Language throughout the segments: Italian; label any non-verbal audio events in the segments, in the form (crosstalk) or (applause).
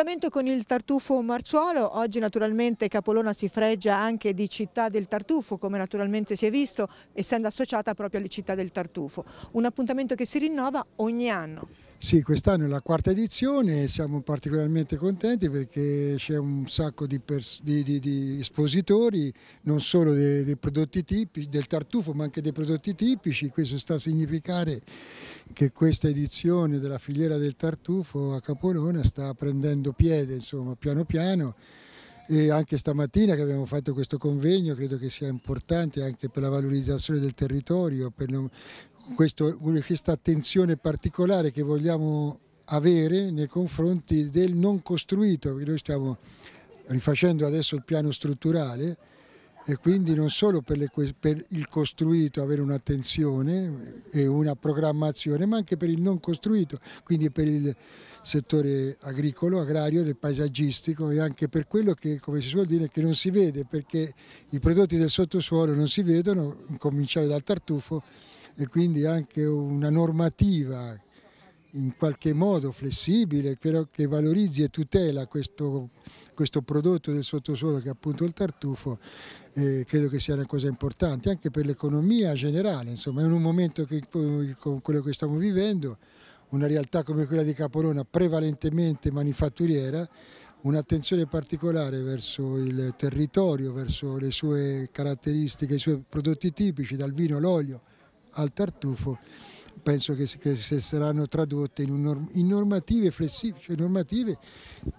Appuntamento con il tartufo Marzuolo, oggi naturalmente Capolona si freggia anche di città del tartufo come naturalmente si è visto essendo associata proprio alle città del tartufo, un appuntamento che si rinnova ogni anno. Sì, quest'anno è la quarta edizione e siamo particolarmente contenti perché c'è un sacco di, di, di, di, espositori, non solo dei, dei, prodotti tipici, del tartufo ma anche dei prodotti tipici. Questo sta a significare che questa edizione della filiera del tartufo a Capolona sta prendendo piede insomma, piano piano e anche stamattina che abbiamo fatto questo convegno credo che sia importante anche per la valorizzazione del territorio, per questo, questa attenzione particolare che vogliamo avere nei confronti del non costruito, noi stiamo rifacendo adesso il piano strutturale e quindi non solo per, le, per, il costruito avere un'attenzione e una programmazione, ma anche per il non costruito, quindi per il settore agricolo, agrario, del paesaggistico e anche per quello che, come si suol dire, che non si vede, perché i prodotti del sottosuolo non si vedono, cominciare dal tartufo, e quindi anche una normativa in qualche modo flessibile, però che valorizzi e tutela questo, questo prodotto del sottosuolo che è appunto il tartufo, eh, credo che sia una cosa importante anche per l'economia generale, insomma in un momento che, con quello che stiamo vivendo, una realtà come quella di Capolona prevalentemente manifatturiera, un'attenzione particolare verso il territorio, verso le sue caratteristiche, i suoi prodotti tipici, dal vino all'olio al tartufo penso che, che saranno tradotte in, un, in normative flessibili, cioè normative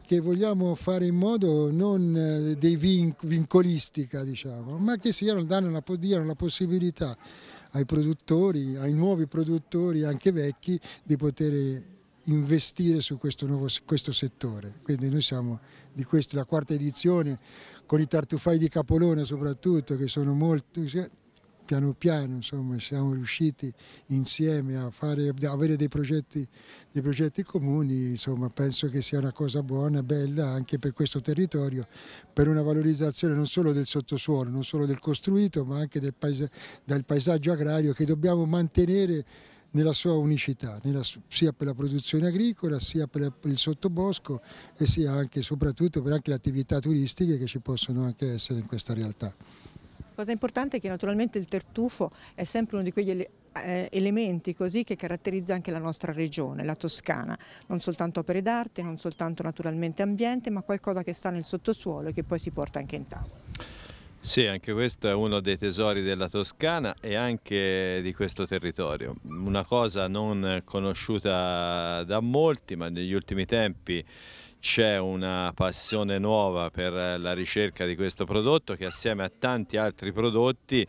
che vogliamo fare in modo non eh, dei vinc, vincolistica, diciamo, ma che siano, danno la, diano la possibilità ai produttori, ai nuovi produttori, anche vecchi, di poter investire su questo, nuovo, questo settore. Quindi noi siamo di questa la quarta edizione con i tartufai di Capolona soprattutto che sono molto piano piano insomma, siamo riusciti insieme a, fare, a avere dei progetti, dei progetti comuni, insomma, penso che sia una cosa buona, bella anche per questo territorio, per una valorizzazione non solo del sottosuolo, non solo del costruito, ma anche del, paes del paesaggio agrario che dobbiamo mantenere nella sua unicità, nella, sia per la produzione agricola, sia per, la, per il sottobosco e sia anche e soprattutto per anche le attività turistiche che ci possono anche essere in questa realtà cosa importante è che naturalmente il tartufo è sempre uno di quegli eh, elementi così che caratterizza anche la nostra regione, la Toscana, non soltanto opere d'arte, non soltanto naturalmente ambiente, ma qualcosa che sta nel sottosuolo e che poi si porta anche in tavola. Sì, anche questo è uno dei tesori della Toscana e anche di questo territorio. Una cosa non conosciuta da molti, ma negli ultimi tempi c'è una passione nuova per la ricerca di questo prodotto che assieme a tanti altri prodotti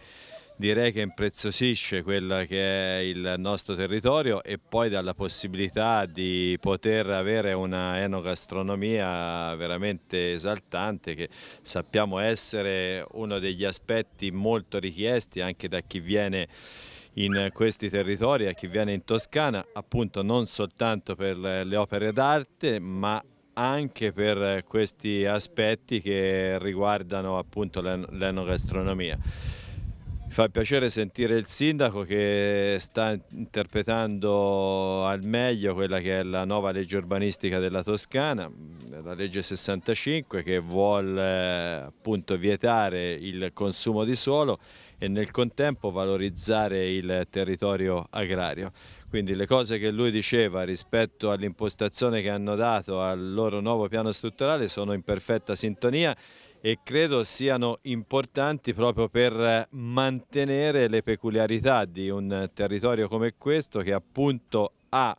direi che impreziosisce quello che è il nostro territorio e poi dalla possibilità di poter avere una enogastronomia veramente esaltante che sappiamo essere uno degli aspetti molto richiesti anche da chi viene in questi territori, a chi viene in Toscana, appunto non soltanto per le opere d'arte, ma anche per eh, questi aspetti che riguardano appunto l'enogastronomia. Mi fa piacere sentire il sindaco che sta interpretando al meglio quella che è la nuova legge urbanistica della Toscana, mm, la legge 65 che vuole appunto vietare il consumo di suolo e nel contempo valorizzare il territorio agrario. Quindi le cose che lui diceva rispetto all'impostazione che hanno dato al loro nuovo piano strutturale sono in perfetta sintonia e credo siano importanti proprio per mantenere le peculiarità di un territorio come questo che appunto ha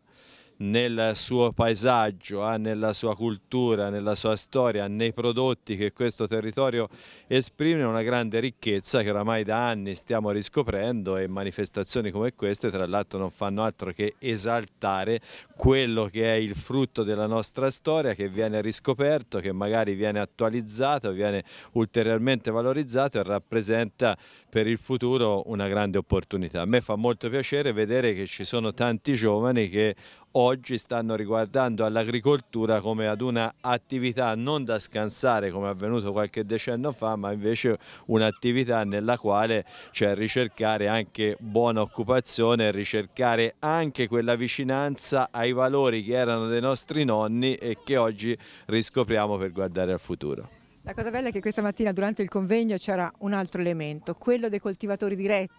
nel suo paesaggio, eh, nella sua cultura, nella sua storia, nei prodotti che questo territorio esprime, una grande ricchezza che oramai da anni stiamo riscoprendo e manifestazioni come queste tra l'altro non fanno altro che esaltare quello che è il frutto della nostra storia che viene riscoperto, che magari viene attualizzato, viene ulteriormente valorizzato e rappresenta per il futuro una grande opportunità. A me fa molto piacere vedere che ci sono tanti giovani che oggi stanno riguardando all'agricoltura come ad un'attività non da scansare come è avvenuto qualche decennio fa ma invece un'attività nella quale c'è cioè, ricercare anche buona occupazione, ricercare anche quella vicinanza ai valori che erano dei nostri nonni e che oggi riscopriamo per guardare al futuro. La cosa bella è che questa mattina durante il convegno c'era un altro elemento, quello dei coltivatori diretti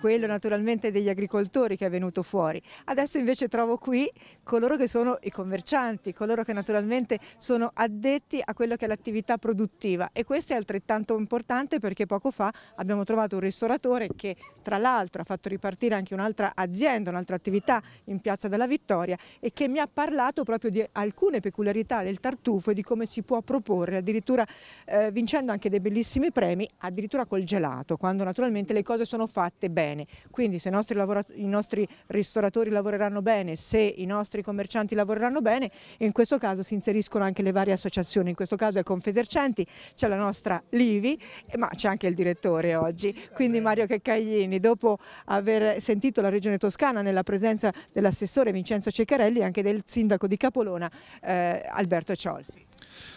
quello naturalmente degli agricoltori che è venuto fuori. Adesso invece trovo qui coloro che sono i commercianti, coloro che naturalmente sono addetti a quello che è l'attività produttiva e questo è altrettanto importante perché poco fa abbiamo trovato un ristoratore che tra l'altro ha fatto ripartire anche un'altra azienda, un'altra attività in Piazza della Vittoria e che mi ha parlato proprio di alcune peculiarità del tartufo e di come si può proporre addirittura eh, vincendo anche dei bellissimi premi addirittura col gelato quando naturalmente le cose sono fatte fatte bene. Quindi se i nostri, i nostri ristoratori lavoreranno bene, se i nostri commercianti lavoreranno bene, in questo caso si inseriscono anche le varie associazioni, in questo caso è Confesercenti, c'è la nostra Livi, eh, ma c'è anche il direttore oggi. Quindi Mario Ceccaglini, dopo aver sentito la Regione Toscana nella presenza dell'assessore Vincenzo Ceccarelli e anche del sindaco di Capolona eh, Alberto Ciolfi.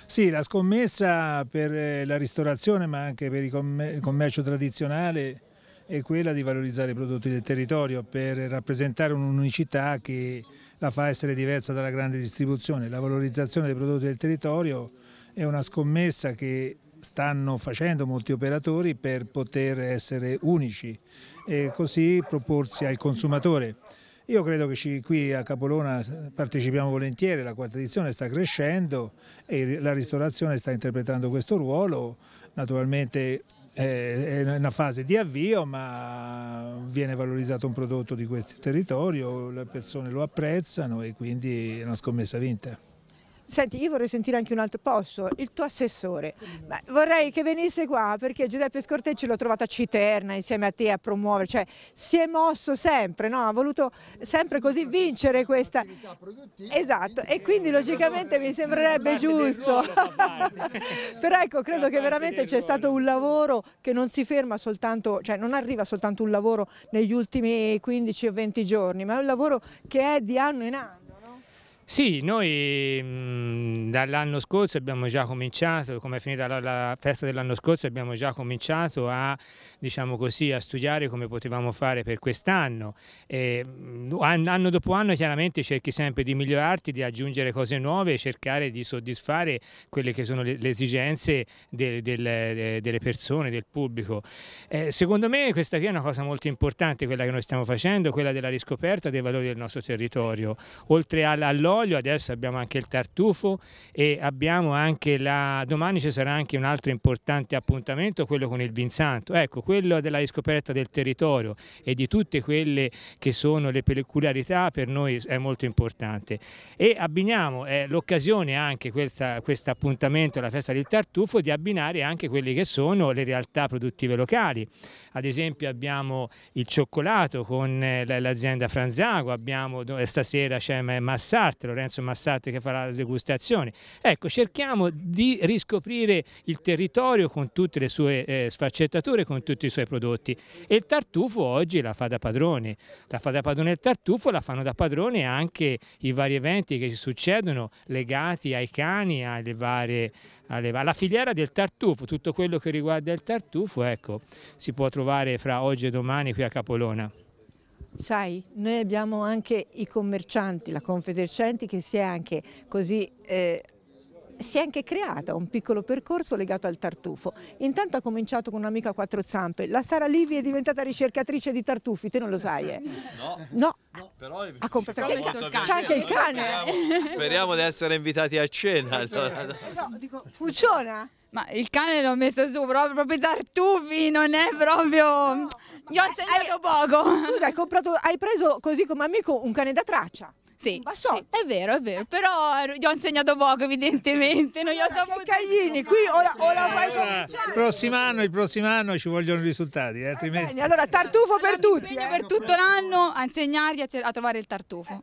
Sì, la scommessa per eh, la ristorazione ma anche per il commercio tradizionale è quella di valorizzare i prodotti del territorio per rappresentare un'unicità che la fa essere diversa dalla grande distribuzione. La valorizzazione dei prodotti del territorio è una scommessa che stanno facendo molti operatori per poter essere unici e così proporsi al consumatore. Io credo che ci, qui a Capolona partecipiamo volentieri, la quarta edizione sta crescendo e la ristorazione sta interpretando questo ruolo, naturalmente eh, è una fase di avvio ma viene valorizzato un prodotto di questo territorio, le persone lo apprezzano e quindi è una scommessa vinta. Senti, io vorrei sentire anche un altro posto, il tuo assessore. Ma vorrei che venisse qua perché Giuseppe Scortecci l'ho trovato a Citerna insieme a te a promuovere, cioè si è mosso sempre, no? ha voluto sempre così vincere questa... Esatto, e quindi logicamente mi sembrerebbe giusto. (laughs) Però ecco, credo che veramente c'è stato un lavoro che non si ferma soltanto, cioè non arriva soltanto un lavoro negli ultimi 15 o 20 giorni, ma è un lavoro che è di anno in anno. Sì, noi mm, dall'anno scorso abbiamo già cominciato, come è finita la, la festa dell'anno scorso, abbiamo già cominciato a, diciamo così, a studiare come potevamo fare per quest'anno. Mm, anno dopo anno chiaramente cerchi sempre di migliorarti, di aggiungere cose nuove e cercare di soddisfare quelle che sono le, le esigenze de, de, delle persone, del pubblico. Eh, secondo me questa qui è una cosa molto importante, quella che noi stiamo facendo, quella della riscoperta dei valori del nostro territorio, oltre all'oro Bergoglio, adesso abbiamo anche il tartufo e abbiamo anche la... domani ci sarà anche un altro importante appuntamento, quello con il Vinsanto, ecco quello della riscoperta del territorio e di tutte quelle che sono le peculiarità per noi è molto importante e abbiniamo eh, l'occasione anche questa, questo appuntamento, la festa del tartufo, di abbinare anche quelle che sono le realtà produttive locali, ad esempio abbiamo il cioccolato con eh, l'azienda Franzago, abbiamo, stasera c'è Massart parte Lorenzo Massate che farà la degustazione. Ecco, cerchiamo di riscoprire il territorio con tutte le sue eh, sfaccettature, con tutti i suoi prodotti. E il tartufo oggi la fa da padrone. La fa da padrone il tartufo, la fanno da padrone anche i vari eventi che ci succedono legati ai cani, alle varie alla filiera del tartufo, tutto quello che riguarda il tartufo, ecco, si può trovare fra oggi e domani qui a Capolona. Sai, noi abbiamo anche i commercianti, la Confesercenti che si è anche così... Eh, si è anche creata un piccolo percorso legato al tartufo. Intanto ha cominciato con un'amica a quattro zampe. La Sara Livi è diventata ricercatrice di tartufi, te non lo sai, eh? No. No. però ha comprato il cane. C'è anche il cane. Speriamo, di essere invitati a cena. Eh, allora. Eh, eh, no, dico, funziona? Ma il cane l'ho messo su proprio, i tartufi, non è proprio... No. Gli ho eh, insegnato poco. Scusa, hai, comprato, hai preso così come amico un cane da traccia. Sì, sì, è vero, è vero, però eh, gli ho insegnato poco evidentemente, non gli ho saputo. Caglini, qui o la, o la fai allora, eh, il prossimo anno, il prossimo anno ci vogliono i risultati, eh, altrimenti... Bene, allora tartufo allora, per tutti. Eh. Per tutto l'anno a insegnargli a, a trovare il tartufo.